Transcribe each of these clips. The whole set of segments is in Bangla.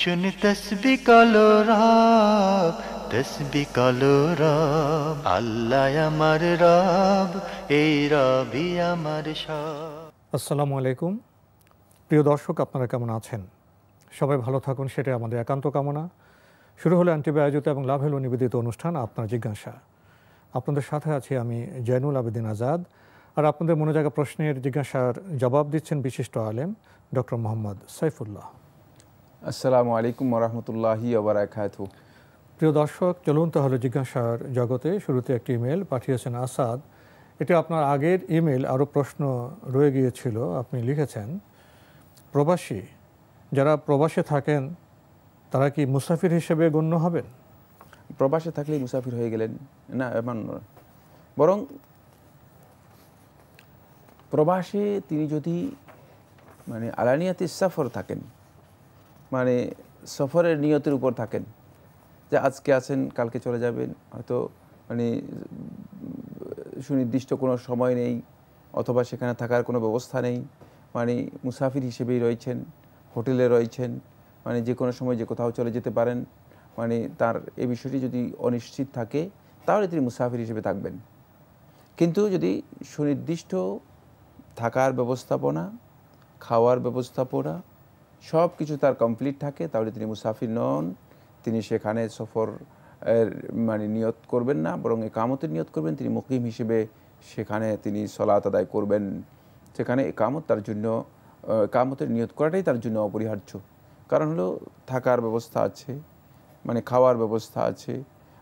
শুনি তসবি কালো রব তসবি কালো রব আল্লাহ আমার রব এই রবি আমার সব আসসালামু আলাইকুম প্রিয় দর্শক আপনারা কেমন আছেন সবাই ভালো থাকুন সেটাই আমাদের একান্ত কামনা শুরু হলো অ্যান্টিবি আয়োজিত এবং হলো নিবেদিত অনুষ্ঠান আপনার জিজ্ঞাসা আপনাদের সাথে আছি আমি জয়নুল আবেদিন আজাদ আর আপনাদের মনে জায়গা প্রশ্নের জিজ্ঞাসার জবাব দিচ্ছেন বিশিষ্ট আলেম ডক্টর মোহাম্মদ সাইফুল্লাহ আসসালামু আলাইকুম রহমতুল্লাহি প্রিয় দর্শক চলুন তাহলে জিজ্ঞাসার জগতে শুরুতে একটি ইমেল পাঠিয়েছেন আসাদ এটা আপনার আগের ইমেল আরও প্রশ্ন রয়ে গিয়েছিল আপনি লিখেছেন প্রবাসী যারা প্রবাসে থাকেন তারা কি মুসাফির হিসেবে গণ্য হবেন প্রবাসে থাকলেই মুসাফির হয়ে গেলেন না এমন বরং প্রবাসে তিনি যদি মানে আলানিয়াতে সফর থাকেন মানে সফরের নিয়তের উপর থাকেন যে আজকে আছেন কালকে চলে যাবেন হয়তো মানে সুনির্দিষ্ট কোনো সময় নেই অথবা সেখানে থাকার কোনো ব্যবস্থা নেই মানে মুসাফির হিসেবেই রয়েছেন হোটেলে রয়েছেন মানে যে কোনো সময় যে কোথাও চলে যেতে পারেন মানে তার এ বিষয়টি যদি অনিশ্চিত থাকে তাহলে তিনি মুসাফির হিসেবে থাকবেন কিন্তু যদি সুনির্দিষ্ট থাকার ব্যবস্থাপনা খাওয়ার ব্যবস্থাপনা সব কিছু তার কমপ্লিট থাকে তাহলে তিনি মুসাফির নন তিনি সেখানে সফর মানে নিয়ত করবেন না বরং একামতের নিয়ত করবেন তিনি মুকিম হিসেবে সেখানে তিনি সলাত আদায় করবেন সেখানে একামত তার জন্য একামতের নিয়ত করাটাই তার জন্য অপরিহার্য কারণ হলো থাকার ব্যবস্থা আছে মানে খাওয়ার ব্যবস্থা আছে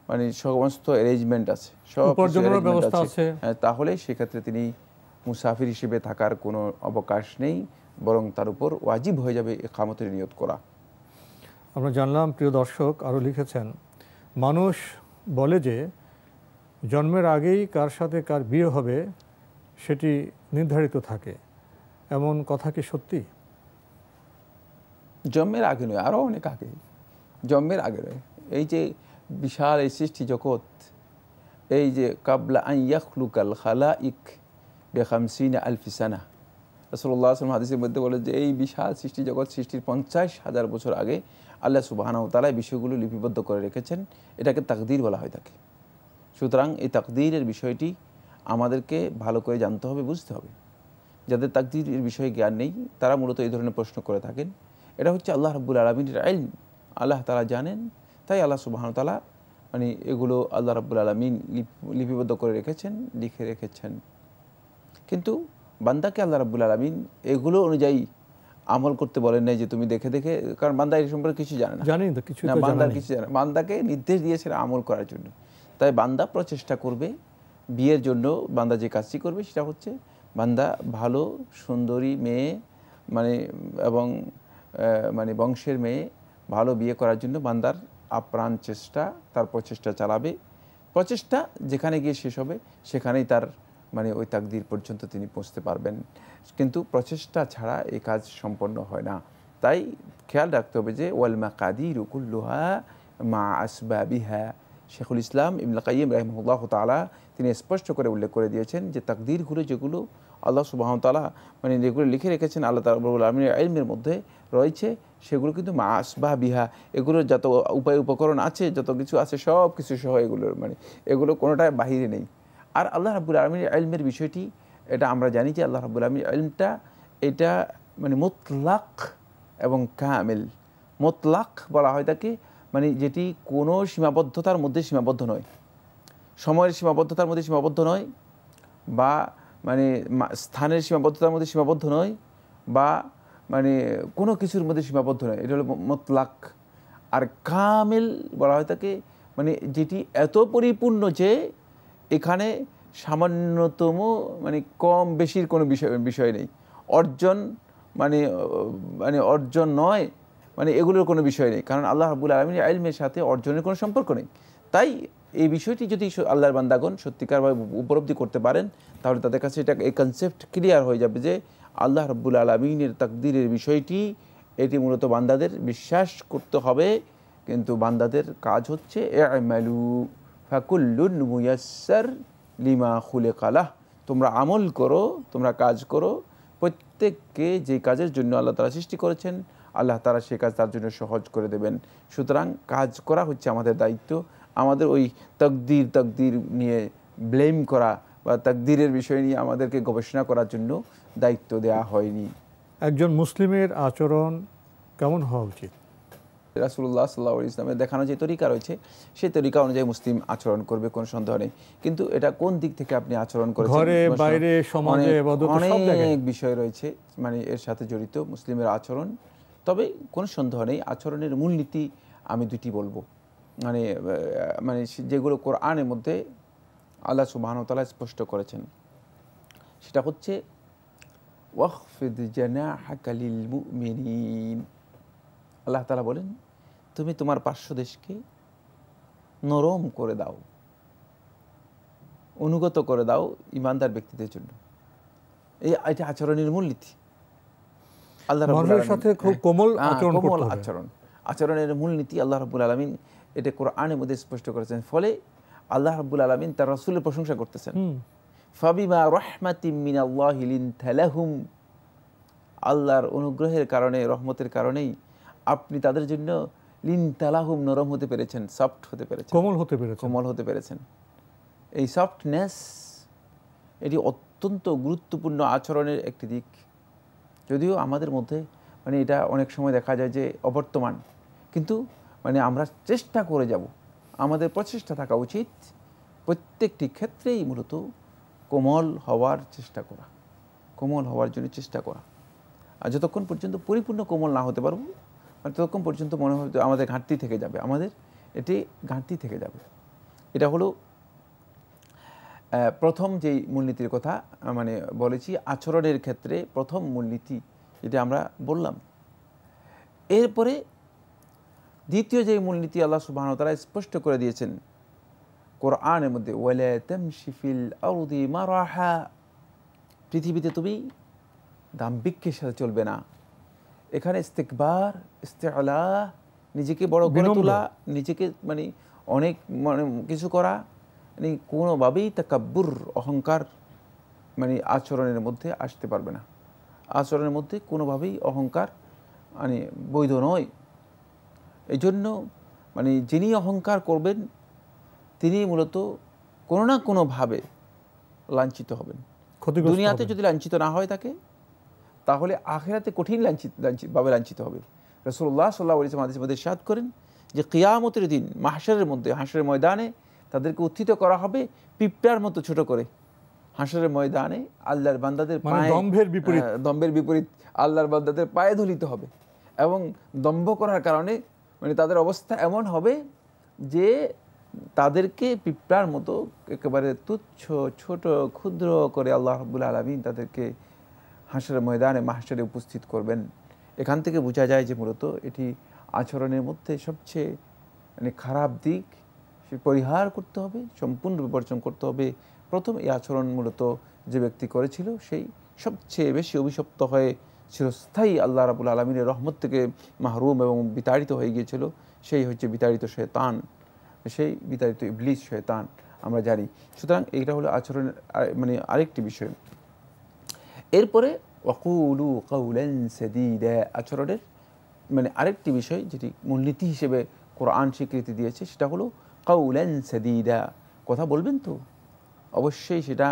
মানে সমস্ত অ্যারেঞ্জমেন্ট আছে সব ব্যবস্থা আছে হ্যাঁ, তাহলে সেক্ষেত্রে তিনি মুসাফির হিসেবে থাকার কোনো অবকাশ নেই বরং তার উপর ওয়াজিব হয়ে যাবে একামতের নিয়ত করা আমরা জানলাম প্রিয় দর্শক আরও লিখেছেন মানুষ বলে যে জন্মের আগেই কার সাথে কার বিয়ে হবে সেটি নির্ধারিত থাকে এমন কথা কি সত্যি জন্মের আগে নয় আরও অনেক আগে জন্মের আগে নয় এই যে বিশাল এই সৃষ্টি জগৎ এই যে কাবলা আইয়াখলুকাল খালা ইক বেখামসিনা আলফিসানা রসল্লা আসলাম হাদিসের মধ্যে বলে যে এই বিশাল সৃষ্টি জগৎ সৃষ্টির পঞ্চাশ হাজার বছর আগে আল্লাহ সুবাহানাউতালা এই বিষয়গুলো লিপিবদ্ধ করে রেখেছেন এটাকে তাকদির বলা হয়ে থাকে সুতরাং এই তাকদিরের বিষয়টি আমাদেরকে ভালো করে জানতে হবে বুঝতে হবে যাদের তাকদির এর বিষয়ে জ্ঞান নেই তারা মূলত এই ধরনের প্রশ্ন করে থাকেন এটা হচ্ছে আল্লাহ রাবুল আলমিনের আইল আল্লাহ তালা জানেন তাই আল্লাহ তালা মানে এগুলো আল্লাহ রাবুল আলমিন লিপিবদ্ধ করে রেখেছেন লিখে রেখেছেন কিন্তু বান্দাকে আল্লাহ রাবুল আলমিন এগুলো অনুযায়ী আমল করতে বলেন নাই যে তুমি দেখে দেখে কারণ বান্দা এই সম্পর্কে কিছু জানে না জানেন তো কিছু না কিছু জানে বান্দাকে নির্দেশ দিয়েছেন আমল করার জন্য তাই বান্দা প্রচেষ্টা করবে বিয়ের জন্য বান্দা যে কাজটি করবে সেটা হচ্ছে বান্দা ভালো সুন্দরী মেয়ে মানে এবং মানে বংশের মেয়ে ভালো বিয়ে করার জন্য বান্দার আপ্রাণ চেষ্টা তার প্রচেষ্টা চালাবে প্রচেষ্টা যেখানে গিয়ে শেষ হবে সেখানেই তার মানে ওই তাকদির পর্যন্ত তিনি পৌঁছতে পারবেন কিন্তু প্রচেষ্টা ছাড়া এই কাজ সম্পন্ন হয় না তাই খেয়াল রাখতে হবে যে ওয়ালমা কাদি রুকুল্লুহা মা বিহা শেখুল ইসলাম ইমলা কাইম রাহিমুল্লাহ তালা তিনি স্পষ্ট করে উল্লেখ করে দিয়েছেন যে তাকদির ঘুরে যেগুলো আল্লাহ সুবাহতালা মানে যেগুলো লিখে রেখেছেন আল্লাহ তালাবুল আলমীর আইলমের মধ্যে রয়েছে সেগুলো কিন্তু মাস বা বিহা এগুলোর যত উপায় উপকরণ আছে যত কিছু আছে সব কিছু সহ এগুলোর মানে এগুলো কোনোটাই বাহিরে নেই আর আল্লাহ রাবুল আলমীর আলমের বিষয়টি এটা আমরা জানি যে আল্লাহ রাবুল আলমীর আলমটা এটা মানে মোতলাক এবং কামেল মোতলাক বলা হয় তাকে মানে যেটি কোনো সীমাবদ্ধতার মধ্যে সীমাবদ্ধ নয় সময়ের সীমাবদ্ধতার মধ্যে সীমাবদ্ধ নয় বা মানে স্থানের সীমাবদ্ধতার মধ্যে সীমাবদ্ধ নয় বা মানে কোনো কিছুর মধ্যে সীমাবদ্ধ নয় এটা হলো মোতলাক আর কামেল বলা হয় তাকে মানে যেটি এত পরিপূর্ণ যে এখানে সামান্যতম মানে কম বেশির কোনো বিষয় বিষয় নেই অর্জন মানে মানে অর্জন নয় মানে এগুলোর কোনো বিষয় নেই কারণ আল্লাহ হাবুল আলমিন আইলমের সাথে অর্জনের কোনো সম্পর্ক নেই তাই এই বিষয়টি যদি আল্লাহর বান্দাগণ সত্যিকারভাবে উপলব্ধি করতে পারেন তাহলে তাদের কাছে এটা এই কনসেপ্ট ক্লিয়ার হয়ে যাবে যে আল্লাহ রব্বুল আলমিনের তাকদিরের বিষয়টি এটি মূলত বান্দাদের বিশ্বাস করতে হবে কিন্তু বান্দাদের কাজ হচ্ছে এ ম্যালু ফাকুল্লুন মুয়াসার লিমা খুলে কালাহ তোমরা আমল করো তোমরা কাজ করো প্রত্যেককে যে কাজের জন্য আল্লাহ তারা সৃষ্টি করেছেন আল্লাহ তারা সে কাজ তার জন্য সহজ করে দেবেন সুতরাং কাজ করা হচ্ছে আমাদের দায়িত্ব আমাদের ওই তকদির তকদির নিয়ে ব্লেম করা বা তকদিরের বিষয় নিয়ে আমাদেরকে গবেষণা করার জন্য দায়িত্ব দেয়া হয়নি একজন মুসলিমের আচরণ কেমন হওয়া উচিত রাসুল্লাহ সাল্লাহ ইসলামের দেখানো যে তরিকা রয়েছে সেই তরিকা অনুযায়ী মুসলিম আচরণ করবে কোনো সন্দেহ নেই কিন্তু এটা কোন দিক থেকে আপনি আচরণ করেন অনেক বিষয় রয়েছে মানে এর সাথে জড়িত মুসলিমের আচরণ তবে কোনো সন্দেহ নেই আচরণের মূলনীতি আমি দুটি বলবো মানে মানে যেগুলো কোরআনের মধ্যে আল্লাহ সুবাহতালা স্পষ্ট করেছেন সেটা হচ্ছে ওয়াকফিদ জানা হাকালিল মুমিনিন আল্লাহ তালা বলেন তুমি তোমার পার্শ্ব দেশকে নরম করে দাও অনুগত করে দাও ইমানদার ব্যক্তিদের জন্য এই এটা আচরণের মূল নীতি আল্লাহ খুব হ্যাঁ, কোমল হ্যাঁ, আচরণ কোমল আচরণ আচরণের মূল নীতি আল্লাহ রাবুল আলমিন এটা কোরআনের মধ্যে স্পষ্ট করেছেন ফলে আল্লাহ রাবুল আলমিন তার রসুলের প্রশংসা করতেছেন ফাবিমা রহমাতিম মিনাল্লাহিলিন থ্যালাহুম আল্লাহর অনুগ্রহের কারণে রহমতের কারণেই আপনি তাদের জন্য লিন তালাহুম নরম হতে পেরেছেন সফট হতে পেরেছেন কোমল হতে পেরেছেন কোমল হতে পেরেছেন এই সফটনেস এটি অত্যন্ত গুরুত্বপূর্ণ আচরণের একটি দিক যদিও আমাদের মধ্যে মানে এটা অনেক সময় দেখা যায় যে অবর্তমান কিন্তু মানে আমরা চেষ্টা করে যাব আমাদের প্রচেষ্টা থাকা উচিত প্রত্যেকটি ক্ষেত্রেই মূলত কোমল হওয়ার চেষ্টা করা কোমল হওয়ার জন্য চেষ্টা করা আর যতক্ষণ পর্যন্ত পরিপূর্ণ কোমল না হতে পারবো মানে ততক্ষণ পর্যন্ত মনে হয় আমাদের ঘাটতি থেকে যাবে আমাদের এটি ঘাটতি থেকে যাবে এটা হলো প্রথম যেই মূলনীতির কথা মানে বলেছি আচরণের ক্ষেত্রে প্রথম মূলনীতি যেটা আমরা বললাম এরপরে দ্বিতীয় যে মূলনীতি আল্লাহ তারা স্পষ্ট করে দিয়েছেন কোরআনের মধ্যে ওয়েলে তেম শিফিল পৃথিবীতে তুমি দাম্বিকের সাথে চলবে না এখানে ইস্তেকবার ইস্তেলা নিজেকে বড় করে তোলা নিজেকে মানে অনেক মানে কিছু করা মানে কোনোভাবেই তা কাব্যুর অহংকার মানে আচরণের মধ্যে আসতে পারবে না আচরণের মধ্যে কোনোভাবেই অহংকার মানে বৈধ নয় এই জন্য মানে যিনি অহংকার করবেন তিনি মূলত কোনো না কোনোভাবে লাঞ্ছিত হবেন দুনিয়াতে যদি লাঞ্ছিত না হয় তাকে তাহলে আখেরাতে কঠিন লাঞ্ছিত লাঞ্ছিতভাবে লাঞ্ছিত হবে রসুল্লাহ সাল্লাহ ইসলাম আদেশ মধ্যে সাদ করেন যে কেয়ামতের দিন হাঁসারের মধ্যে হাঁসের ময়দানে তাদেরকে উত্থিত করা হবে পিঁপড়ার মতো ছোট করে হাঁসারের ময়দানে আল্লাহর বান্দাদের মানে দম্ভের বিপরীত দম্ভের বিপরীত আল্লাহর বান্দাদের পায়ে ধলিতে হবে এবং দম্ভ করার কারণে মানে তাদের অবস্থা এমন হবে যে তাদেরকে পিঁপড়ার মতো একেবারে তুচ্ছ ছোট ক্ষুদ্র করে আল্লাহ রবুল আলমিন তাদেরকে হাসের ময়দানে মাহাসারে উপস্থিত করবেন এখান থেকে বোঝা যায় যে মূলত এটি আচরণের মধ্যে সবচেয়ে মানে খারাপ দিক সে পরিহার করতে হবে সম্পূর্ণ বিবর্জন করতে হবে প্রথম এই আচরণ মূলত যে ব্যক্তি করেছিল সেই সবচেয়ে বেশি অভিশপ্ত হয়ে চিরস্থায়ী আল্লাহ রাবুল আলমিনের রহমত থেকে মাহরুম এবং বিতাড়িত হয়ে গিয়েছিল সেই হচ্ছে বিতাড়িত শেতান সেই বিতাড়িত ইবলিস শেতান আমরা জানি সুতরাং এইটা হলো আচরণের মানে আরেকটি বিষয় এরপরে অকুলু কৌলেন আচরণের মানে আরেকটি বিষয় যেটি মূলনীতি হিসেবে কোরআন স্বীকৃতি দিয়েছে সেটা হলো কৌলেন সেদিদা কথা বলবেন তো অবশ্যই সেটা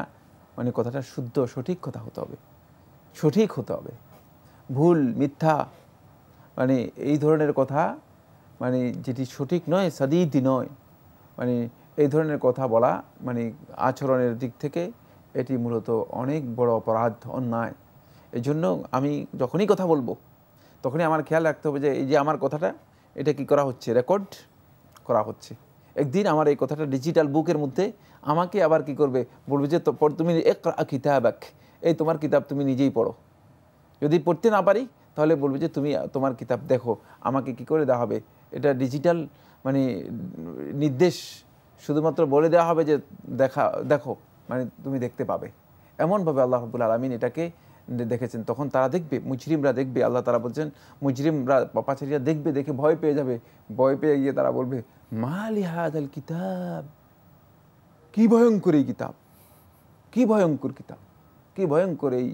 মানে কথাটা শুদ্ধ সঠিক কথা হতে হবে সঠিক হতে হবে ভুল মিথ্যা মানে এই ধরনের কথা মানে যেটি সঠিক নয় সাদিদি নয় মানে এই ধরনের কথা বলা মানে আচরণের দিক থেকে এটি মূলত অনেক বড় অপরাধ অন্যায় এই জন্য আমি যখনই কথা বলবো তখনই আমার খেয়াল রাখতে হবে যে এই যে আমার কথাটা এটা কি করা হচ্ছে রেকর্ড করা হচ্ছে একদিন আমার এই কথাটা ডিজিটাল বুকের মধ্যে আমাকে আবার কি করবে বলবে যে তুমি এক এক এই তোমার কিতাব তুমি নিজেই পড়ো যদি পড়তে না পারি তাহলে বলবে যে তুমি তোমার কিতাব দেখো আমাকে কি করে দেওয়া হবে এটা ডিজিটাল মানে নির্দেশ শুধুমাত্র বলে দেওয়া হবে যে দেখা দেখো মানে তুমি দেখতে পাবে এমনভাবে আল্লাহ রবুল আলমিন এটাকে দেখেছেন তখন তারা দেখবে মুজরিমরা দেখবে আল্লাহ তারা বলছেন মুজরিমরা পাচারিরা দেখবে দেখে ভয় পেয়ে যাবে ভয় পেয়ে গিয়ে তারা বলবে মালিহাদ আল কিতাব কি ভয়ঙ্কর এই কিতাব কি ভয়ঙ্কর কিতাব কি ভয়ঙ্কর এই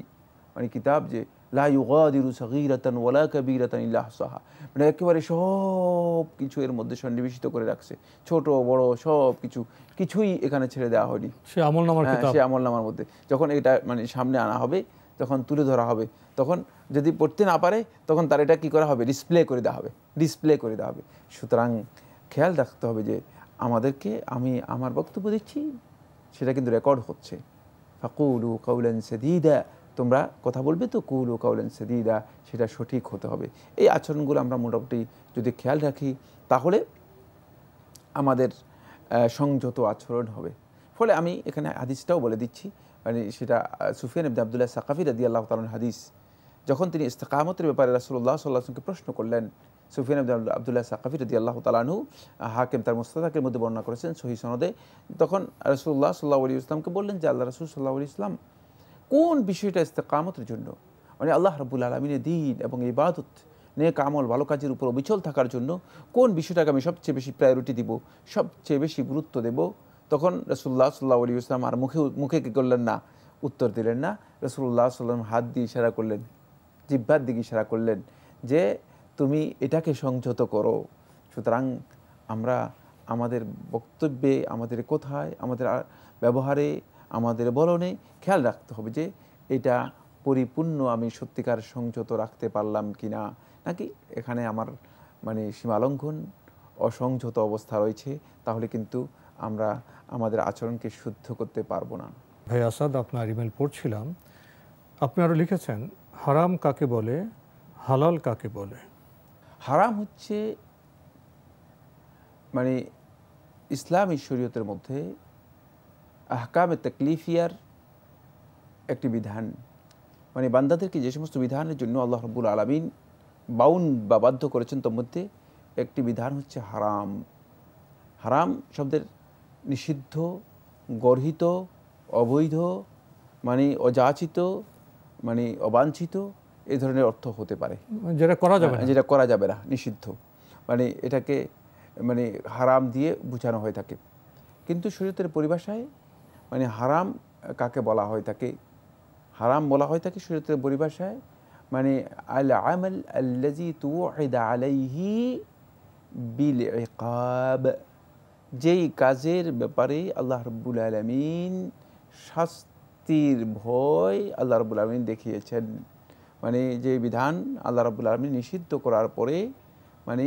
মানে কিতাব যে মানে একেবারে সব কিছু এর মধ্যে সন্নিবেশিত করে রাখছে ছোট বড় সব কিছু কিছুই এখানে ছেড়ে দেওয়া হয়নি হ্যাঁ, সে আমল নামার মধ্যে যখন এটা মানে সামনে আনা হবে তখন তুলে ধরা হবে তখন যদি পড়তে না পারে তখন তার এটা কী করা হবে ডিসপ্লে করে দেওয়া হবে ডিসপ্লে করে দেওয়া হবে সুতরাং খেয়াল রাখতে হবে যে আমাদেরকে আমি আমার বক্তব্য দিচ্ছি সেটা কিন্তু রেকর্ড হচ্ছে ফাকুলু কৌলেন সেদিদা তোমরা কথা বলবে তো কুল ও কাউলেন সেদিদা সেটা সঠিক হতে হবে এই আচরণগুলো আমরা মোটামুটি যদি খেয়াল রাখি তাহলে আমাদের সংযত আচরণ হবে ফলে আমি এখানে হাদিসটাও বলে দিচ্ছি মানে সেটা সুফিয়ান আব্দ আবদুল্লাহ সাকাফি রাদি আল্লাহ তালন হাদিস যখন তিনি ইস্তেকামতের ব্যাপারে রাসুল্লাহ সাল্লাহকে প্রশ্ন করলেন সুফিয়ান আবদুল্লাহ সাকাফি রদি আল্লাহ তালানহু হাকিম তার মোস্তাদাকের মধ্যে বর্ণনা করেছেন সহি সনদে তখন রাসুল্লাহ সাল্লাহ আলী ইসলামকে বললেন যে আল্লাহ রসুল সাল্লাহ আলী ইসলাম কোন বিষয়টা ইস্তেকামতের জন্য মানে আল্লাহ রবুল আলমিনের দিন এবং ইবাদত নিয়ে কামল ভালো কাজের উপর অবিচল থাকার জন্য কোন বিষয়টাকে আমি সবচেয়ে বেশি প্রায়োরিটি দিব সবচেয়ে বেশি গুরুত্ব দেব তখন রসুল্লাহ সাল্লাহ আলী ইসলাম আর মুখে মুখে কী করলেন না উত্তর দিলেন না রসুল্লাহ সাল্লাম হাত দিয়ে ইশারা করলেন জিব্বার দিকে ইশারা করলেন যে তুমি এটাকে সংযত করো সুতরাং আমরা আমাদের বক্তব্যে আমাদের কোথায় আমাদের ব্যবহারে আমাদের বলনে খেয়াল রাখতে হবে যে এটা পরিপূর্ণ আমি সত্যিকার সংযত রাখতে পারলাম কি না নাকি এখানে আমার মানে সীমালঙ্ঘন অসংযত অবস্থা রয়েছে তাহলে কিন্তু আমরা আমাদের আচরণকে শুদ্ধ করতে পারবো না ভাই আসাদ আপনার ইমেল পড়ছিলাম আপনি আরও লিখেছেন হারাম কাকে বলে হালাল কাকে বলে হারাম হচ্ছে মানে ইসলাম ঈশ্বরীয়তের মধ্যে আহকাম তকলিফিয়ার একটি বিধান মানে বান্দাদেরকে যে সমস্ত বিধানের জন্য আল্লাহ রব্বুল আলমিন বাউন বা বাধ্য করেছেন তার মধ্যে একটি বিধান হচ্ছে হারাম হারাম শব্দের নিষিদ্ধ গর্হিত অবৈধ মানে অযাচিত মানে অবাঞ্ছিত এই ধরনের অর্থ হতে পারে যেটা করা যাবে যেটা করা যাবে না নিষিদ্ধ মানে এটাকে মানে হারাম দিয়ে বোঝানো হয়ে থাকে কিন্তু শরীরের পরিভাষায় মানে হারাম কাকে বলা হয় তাকে হারাম বলা হয় তাকে শরীরের পরিভাষায় মানে আল আমল আল্লাজি তু আলাইহি বিল ইকাব যেই কাজের ব্যাপারে আল্লাহ রব্বুল আলমিন শাস্তির ভয় আল্লাহ রব্বুল আলমিন দেখিয়েছেন মানে যে বিধান আল্লাহ রব্বুল আলমিন নিষিদ্ধ করার পরে মানে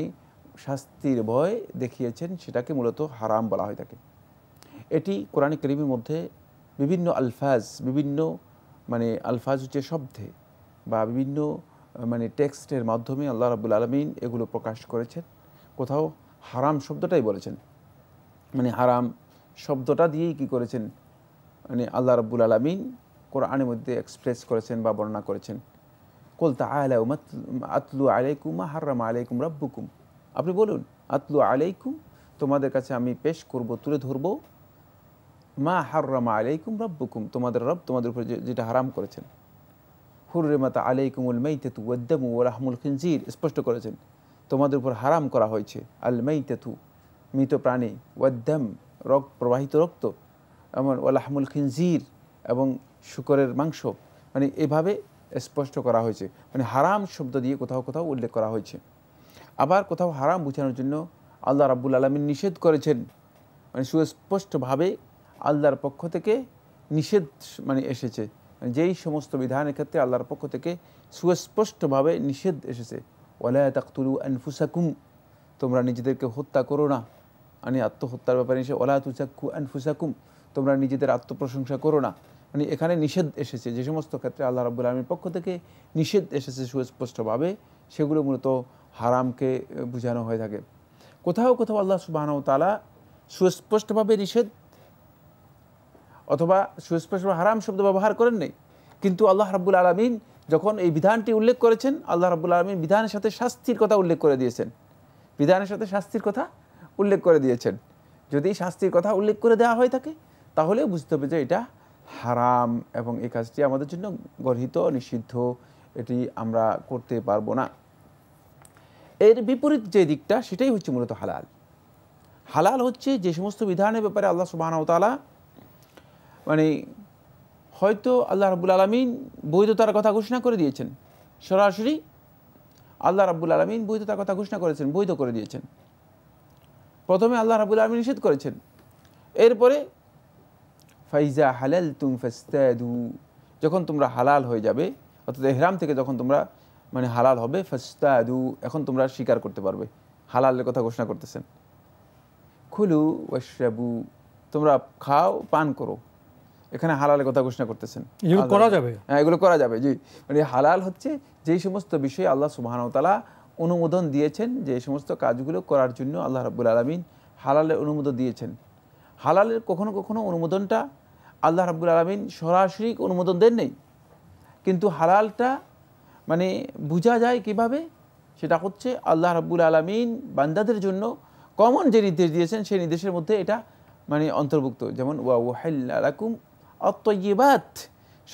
শাস্তির ভয় দেখিয়েছেন সেটাকে মূলত হারাম বলা হয় থাকে এটি কোরআন করিমের মধ্যে বিভিন্ন আলফাজ বিভিন্ন মানে আলফাজ হচ্ছে শব্দে বা বিভিন্ন মানে টেক্সটের মাধ্যমে আল্লাহ রাবুল আলমিন এগুলো প্রকাশ করেছেন কোথাও হারাম শব্দটাই বলেছেন মানে হারাম শব্দটা দিয়েই কি করেছেন মানে আল্লাহ রাবুল আলমিন কোরআনের মধ্যে এক্সপ্রেস করেছেন বা বর্ণনা করেছেন কলতা আলা আতলু আলাইকুম হারাম আলাইকুম রাব্বুকুম আপনি বলুন আতলু আলাইকুম তোমাদের কাছে আমি পেশ করব তুলে ধরবো মা হাররামা আলাইকুম রব্বুকুম তোমাদের রব তোমাদের উপর যেটা হারাম করেছেন হুররেমাতা আলাইকুমুল তেতু ওদ্দামু ও রাহমুল খিনজির স্পষ্ট করেছেন তোমাদের উপর হারাম করা হয়েছে আল তেতু মৃত প্রাণী ওয়াদ্দাম রক্ত প্রবাহিত রক্ত এমন ওলাহমুল খিনজির এবং শুকরের মাংস মানে এভাবে স্পষ্ট করা হয়েছে মানে হারাম শব্দ দিয়ে কোথাও কোথাও উল্লেখ করা হয়েছে আবার কোথাও হারাম বোঝানোর জন্য আল্লাহ রাবুল আলমিন নিষেধ করেছেন মানে সুস্পষ্টভাবে আল্লাহর পক্ষ থেকে নিষেধ মানে এসেছে মানে যেই সমস্ত বিধানের ক্ষেত্রে আল্লাহর পক্ষ থেকে সুস্পষ্টভাবে নিষেধ এসেছে ওলায়া তাকতুলু আনফুসাকুম তোমরা নিজেদেরকে হত্যা করো না মানে আত্মহত্যার ব্যাপারে এসে ওলা তুচাক্ষু অ্যানফুসাকুম তোমরা নিজেদের আত্মপ্রশংসা করো না মানে এখানে নিষেধ এসেছে যে সমস্ত ক্ষেত্রে আল্লাহ রাবুল আলমীর পক্ষ থেকে নিষেধ এসেছে সুস্পষ্টভাবে সেগুলো মূলত হারামকে বোঝানো হয়ে থাকে কোথাও কোথাও আল্লাহ সুবাহানও তালা সুস্পষ্টভাবে নিষেধ অথবা সুস্পষ্ট হারাম শব্দ ব্যবহার করেন নাই কিন্তু আল্লাহ রাবুল আলমিন যখন এই বিধানটি উল্লেখ করেছেন আল্লাহ রাবুল আলমিন বিধানের সাথে শাস্তির কথা উল্লেখ করে দিয়েছেন বিধানের সাথে শাস্তির কথা উল্লেখ করে দিয়েছেন যদি শাস্তির কথা উল্লেখ করে দেওয়া হয়ে থাকে তাহলে বুঝতে হবে যে এটা হারাম এবং এই কাজটি আমাদের জন্য গর্হিত নিষিদ্ধ এটি আমরা করতে পারবো না এর বিপরীত যে দিকটা সেটাই হচ্ছে মূলত হালাল হালাল হচ্ছে যে সমস্ত বিধানের ব্যাপারে আল্লাহ সুবাহতালা মানে হয়তো আল্লাহ রাবুল আলমিন বৈধতার কথা ঘোষণা করে দিয়েছেন সরাসরি আল্লাহ রাবুল আলমিন বৈধতার কথা ঘোষণা করেছেন বৈধ করে দিয়েছেন প্রথমে আল্লাহ রাবুল আলমী নিষেধ করেছেন এরপরে ফাইজা হালাল তুম ফাস্তাদু যখন তোমরা হালাল হয়ে যাবে অর্থাৎ এহরাম থেকে যখন তোমরা মানে হালাল হবে ফাস্তাদু এখন তোমরা স্বীকার করতে পারবে হালালের কথা ঘোষণা করতেছেন খুলু ওয়াশরাবু তোমরা খাও পান করো এখানে হালালের কথা ঘোষণা করতেছেন করা যাবে হ্যাঁ এগুলো করা যাবে জি মানে হালাল হচ্ছে যেই সমস্ত বিষয়ে আল্লাহ সুবাহতালা অনুমোদন দিয়েছেন যে সমস্ত কাজগুলো করার জন্য আল্লাহ রাবুল আলমিন হালালের অনুমোদন দিয়েছেন হালালের কখনো কখনো অনুমোদনটা আল্লাহ রাবুল আলমিন সরাসরি অনুমোদন দেন নেই কিন্তু হালালটা মানে বোঝা যায় কিভাবে সেটা হচ্ছে আল্লাহ রাবুল আলমিন বান্দাদের জন্য কমন যে নির্দেশ দিয়েছেন সেই নির্দেশের মধ্যে এটা মানে অন্তর্ভুক্ত যেমন ওয়া ওয়াহাল্লাকুম অত্যবাত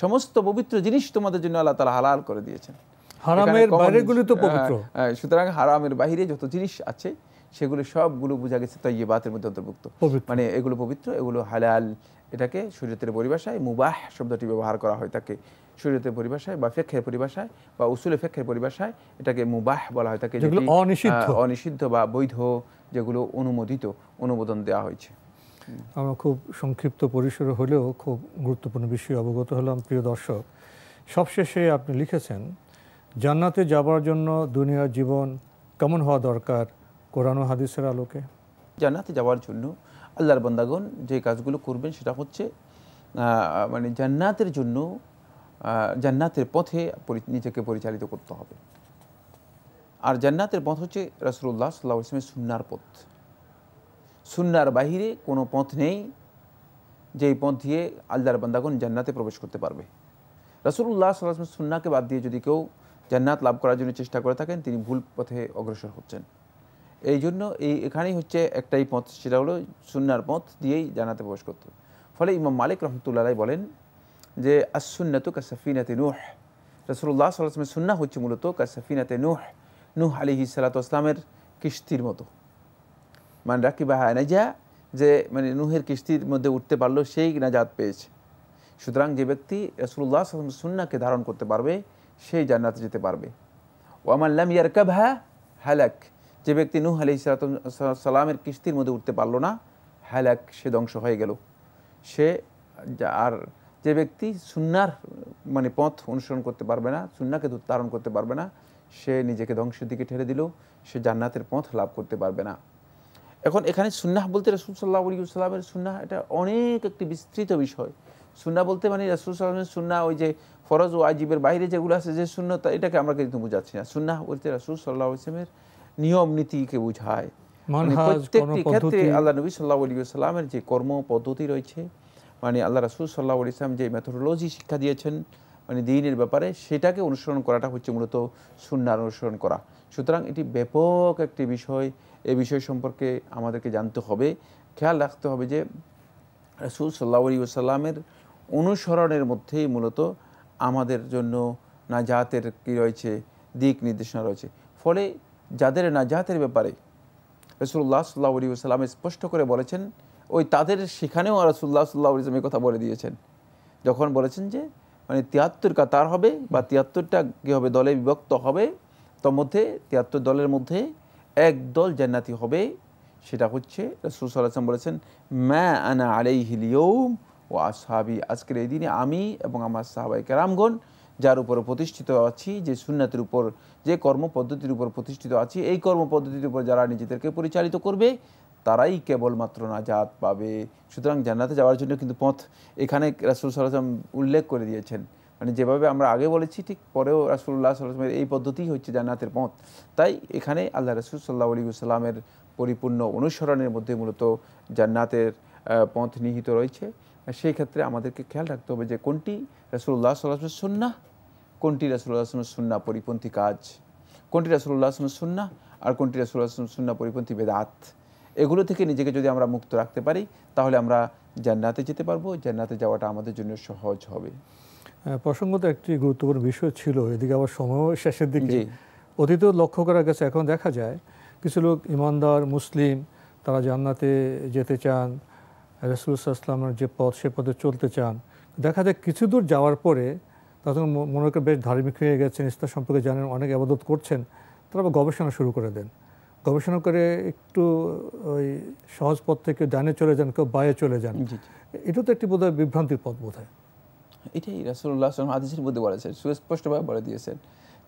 সমস্ত পবিত্র জিনিস তোমাদের জন্য আল্লাহ তালা হালাল করে দিয়েছেন হারামের বাইরেগুলি তো পবিত্র হ্যাঁ, সুতরাং হারামের বাহিরে যত জিনিস আছে সেগুলো সবগুলো বোঝা গেছে তৈবাতের মধ্যে অন্তর্ভুক্ত মানে এগুলো পবিত্র এগুলো হালাল এটাকে শরীয়তের পরিভাষায় মুবাহ শব্দটি ব্যবহার করা হয় তাকে শরীয়তের পরিভাষায় বা ফেক্ষের পরিভাষায় বা উসুলে ফেক্ষের পরিভাষায় এটাকে মুবাহ বলা হয় তাকে অনিষিদ্ধ বা বৈধ যেগুলো অনুমোদিত অনুমোদন দেওয়া হয়েছে আমরা খুব সংক্ষিপ্ত পরিসরে হলেও খুব গুরুত্বপূর্ণ বিষয়ে অবগত হলাম প্রিয় দর্শক সবশেষে আপনি লিখেছেন জান্নাতে যাবার জন্য দুনিয়ার জীবন কেমন হওয়া দরকার কোরআন হাদিসের আলোকে জান্নাতে যাওয়ার জন্য আল্লাহর বন্দাগণ যে কাজগুলো করবেন সেটা হচ্ছে মানে জান্নাতের জন্য জান্নাতের পথে নিজেকে পরিচালিত করতে হবে আর জান্নাতের পথ হচ্ছে রসুল্লাহ সাল্লা ইসলামের সুন্নার পথ সুন্নার বাহিরে কোনো পথ নেই যেই পথ দিয়ে আল্লাহর বান্দাগণ জান্নাতে প্রবেশ করতে পারবে রসুল্লাহ সাল্লাহ সুন্নাকে বাদ দিয়ে যদি কেউ জান্নাত লাভ করার জন্য চেষ্টা করে থাকেন তিনি ভুল পথে অগ্রসর হচ্ছেন এই জন্য এই এখানেই হচ্ছে একটাই পথ সেটা হলো সুন্নার পথ দিয়েই জান্নাতে প্রবেশ করতে ফলে ইমাম মালিক রহমতুল্লাহ বলেন যে আসুন্নাতু কাসাফিনাতে নুহ রসুল্লাহ সাল্লাহ সুন্না হচ্ছে মূলত কাসাফিনাতে নুহ নুহ আলিহি সালাত আসলামের কিস্তির মতো মানে রাকিবাহা নাজা যে মানে নুহের কিস্তির মধ্যে উঠতে পারলো সেই নাজাত পেয়েছে সুতরাং যে ব্যক্তি রসুল্লাহ সুন্নাকে ধারণ করতে পারবে সেই জান্নাতে যেতে পারবে ইয়ারকাব ইয়ারকাবহা হ্যালাক যে ব্যক্তি নুহ আলি সালামের কিস্তির মধ্যে উঠতে পারলো না হ্যালাক সে ধ্বংস হয়ে গেল সে আর যে ব্যক্তি সুন্নার মানে পথ অনুসরণ করতে পারবে না সুন্নাকে ধারণ করতে পারবে না সে নিজেকে ধ্বংসের দিকে ঠেলে দিল সে জান্নাতের পথ লাভ করতে পারবে না এখন এখানে সুন্নাহ বলতে রাসুল সাল্লাহ আলী সাল্লামের সুন্নাহ এটা অনেক একটি বিস্তৃত বিষয় সুন্না বলতে মানে রসুল সাল্লামের সুন্না ওই যে ফরজ ও আজীবের বাইরে যেগুলো আছে যে শূন্য তা এটাকে আমরা কিন্তু বোঝাচ্ছি না সুন্না বলতে রসুল সাল্লাহ ইসলামের নিয়ম নীতিকে বোঝায় মানে প্রত্যেকটি ক্ষেত্রে আল্লাহ নবী সাল্লাহ আলী সাল্লামের যে কর্ম পদ্ধতি রয়েছে মানে আল্লাহ রসুল সাল্লাহ ইসলাম যে মেথোডোলজি শিক্ষা দিয়েছেন মানে দিনের ব্যাপারে সেটাকে অনুসরণ করাটা হচ্ছে মূলত সুন্নার অনুসরণ করা সুতরাং এটি ব্যাপক একটি বিষয় এ বিষয় সম্পর্কে আমাদেরকে জানতে হবে খেয়াল রাখতে হবে যে রসুল সাল্লা সাল্লামের অনুসরণের মধ্যেই মূলত আমাদের জন্য নাজাতের কি রয়েছে দিক নির্দেশনা রয়েছে ফলে যাদের নাজাতের ব্যাপারে রসুল্লাহ সাল্লাহ আলী সাল্লাম স্পষ্ট করে বলেছেন ওই তাদের সেখানেও রসুল্লাহ সাল্লাহ ইসলামের কথা বলে দিয়েছেন যখন বলেছেন যে মানে তিয়াত্তর কাতার হবে বা তিয়াত্তরটা কী হবে দলে বিভক্ত হবে তোর মধ্যে তিয়াত্তর দলের মধ্যে একদল জান্নাতি হবে সেটা হচ্ছে রসুল সাল্লাম বলেছেন ম্যা আনা হিলিয়ম ও আসহাবি আজকের এই দিনে আমি এবং আমার সাহাবাই কেরামগণ যার উপর প্রতিষ্ঠিত আছি যে সুন্নাতের উপর যে কর্ম পদ্ধতির উপর প্রতিষ্ঠিত আছি এই কর্ম পদ্ধতির উপর যারা নিজেদেরকে পরিচালিত করবে তারাই কেবলমাত্র নাজাত পাবে সুতরাং জান্নাতে যাওয়ার জন্য কিন্তু পথ এখানে রাসুল সাল্লাম উল্লেখ করে দিয়েছেন মানে যেভাবে আমরা আগে বলেছি ঠিক পরেও রাসুল্লাহ সাল্লামের এই পদ্ধতিই হচ্ছে জান্নাতের পথ তাই এখানে আল্লাহ রাসুল সাল্লাহ আলী সাল্লামের পরিপূর্ণ অনুসরণের মধ্যে মূলত জান্নাতের পথ নিহিত রয়েছে সেই ক্ষেত্রে আমাদেরকে খেয়াল রাখতে হবে যে কোনটি রাসুল্লাহ সাল্লামের সুন্না কোনটি রাসুল্লাহ আসলামের সুন্না পরিপন্থী কাজ কোনটি রাসুল্লাহ আসলামের সুন্না আর কোনটি রাসুল্লাহ আসলাম সুন্না পরিপন্থী বেদাত এগুলো থেকে নিজেকে যদি আমরা মুক্ত রাখতে পারি তাহলে আমরা জান্নাতে যেতে পারবো জান্নাতে যাওয়াটা আমাদের জন্য সহজ হবে প্রসঙ্গত একটি গুরুত্বপূর্ণ বিষয় ছিল এদিকে আবার সময় শেষের দিকে অতীতেও লক্ষ্য করা গেছে এখন দেখা যায় কিছু লোক ইমানদার মুসলিম তারা জান্নাতে যেতে চান রসুলামের যে পথ সে পথে চলতে চান দেখা যায় কিছু দূর যাওয়ার পরে তখন মনে করে বেশ ধার্মিক হয়ে গেছেন ইসলাম সম্পর্কে জানেন অনেক আবাদত করছেন তারা আবার গবেষণা শুরু করে দেন গবেষণা করে একটু ওই সহজ পথ থেকে ডানে চলে যান কেউ বায়ে চলে যান এটা তো একটি বোধহয় বিভ্রান্তির পথ বোধ হয় এটাই রাসুল্লাহ আসলাম মধ্যে বলেছেন সুস্পষ্টভাবে বলে দিয়েছেন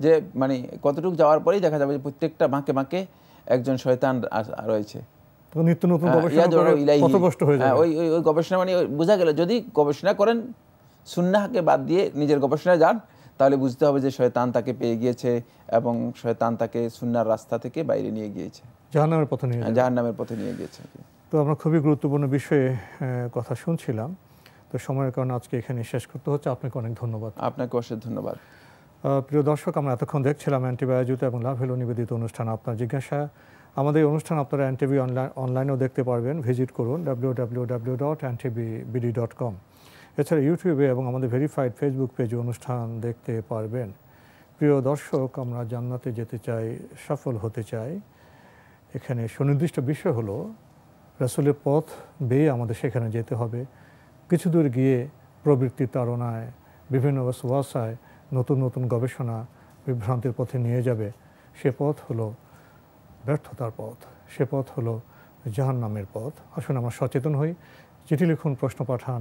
যে মানে কতটুকু যাওয়ার পরেই দেখা যাবে যে প্রত্যেকটা বাঁকে বাঁকে একজন শয়তান রয়েছে হ্যাঁ, হ্যাঁ, গবেষণা মানে বোঝা গেল যদি গবেষণা করেন সুন্নাহকে বাদ দিয়ে নিজের গবেষণায় যান তাহলে বুঝতে হবে যে শয়তান তাকে পেয়ে গিয়েছে এবং শয়তান তাকে সুন্নার রাস্তা থেকে বাইরে নিয়ে গিয়েছে জাহান্নামের পথে নিয়ে হ্যাঁ, জাহান্নামের পথে নিয়ে গিয়েছে তো আমরা খুবই গুরুত্বপূর্ণ বিষয়ে কথা শুনছিলাম তো সময়ের কারণে আজকে এখানে শেষ করতে হচ্ছে আপনাকে অনেক ধন্যবাদ আপনাকে অশেষ ধন্যবাদ প্রিয় দর্শক আমরা এতক্ষণ দেখছিলাম অ্যান্টিবায়োজিত এবং লাভ হেলো নিবেদিত অনুষ্ঠান আপনার জিজ্ঞাসা আমাদের অনুষ্ঠান আপনারা অ্যান্টিভি অনলাইন অনলাইনেও দেখতে পারবেন ভিজিট করুন W W W dot dot com এছাড়া ইউটিউবে এবং আমাদের ভেরিফাইড ফেসবুক পেজে অনুষ্ঠান দেখতে পারবেন প্রিয় দর্শক আমরা জান্নাতে যেতে চাই সফল হতে চাই এখানে সুনির্দিষ্ট বিষয় হলো রাসুলের পথ বেয়ে আমাদের সেখানে যেতে হবে কিছু দূর গিয়ে প্রবৃত্তি তাড়নায় বিভিন্ন ওয়াসায় নতুন নতুন গবেষণা বিভ্রান্তির পথে নিয়ে যাবে সে পথ হলো ব্যর্থতার পথ সে পথ হলো জাহান নামের পথ আসুন আমরা সচেতন হই চিঠি লিখুন প্রশ্ন পাঠান